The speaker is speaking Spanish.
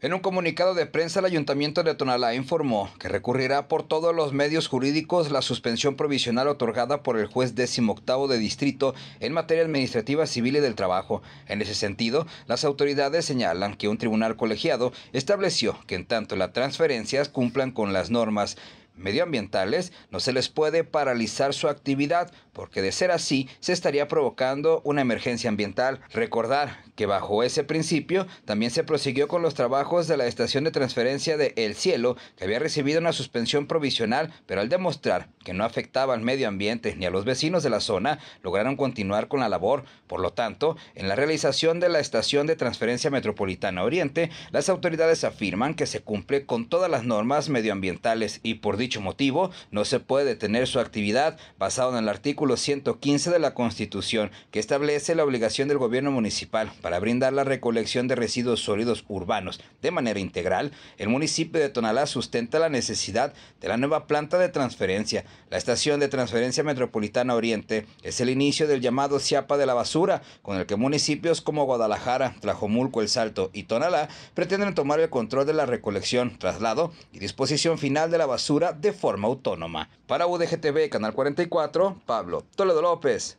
En un comunicado de prensa, el Ayuntamiento de Tonalá informó que recurrirá por todos los medios jurídicos la suspensión provisional otorgada por el juez octavo de distrito en materia administrativa civil y del trabajo. En ese sentido, las autoridades señalan que un tribunal colegiado estableció que en tanto las transferencias cumplan con las normas medioambientales, no se les puede paralizar su actividad, porque de ser así se estaría provocando una emergencia ambiental. Recordar que bajo ese principio también se prosiguió con los trabajos de la estación de transferencia de El Cielo, que había recibido una suspensión provisional, pero al demostrar que no afectaba al medio ambiente ni a los vecinos de la zona, lograron continuar con la labor. Por lo tanto, en la realización de la estación de transferencia metropolitana Oriente, las autoridades afirman que se cumple con todas las normas medioambientales y por dicho motivo no se puede detener su actividad basado en el artículo 115 de la Constitución, que establece la obligación del gobierno municipal para brindar la recolección de residuos sólidos urbanos de manera integral, el municipio de Tonalá sustenta la necesidad de la nueva planta de transferencia. La estación de transferencia metropolitana Oriente es el inicio del llamado Ciapa de la Basura, con el que municipios como Guadalajara, Tlajomulco, El Salto y Tonalá pretenden tomar el control de la recolección, traslado y disposición final de la basura de forma autónoma. Para UDGTV, Canal 44, Pablo Toledo López.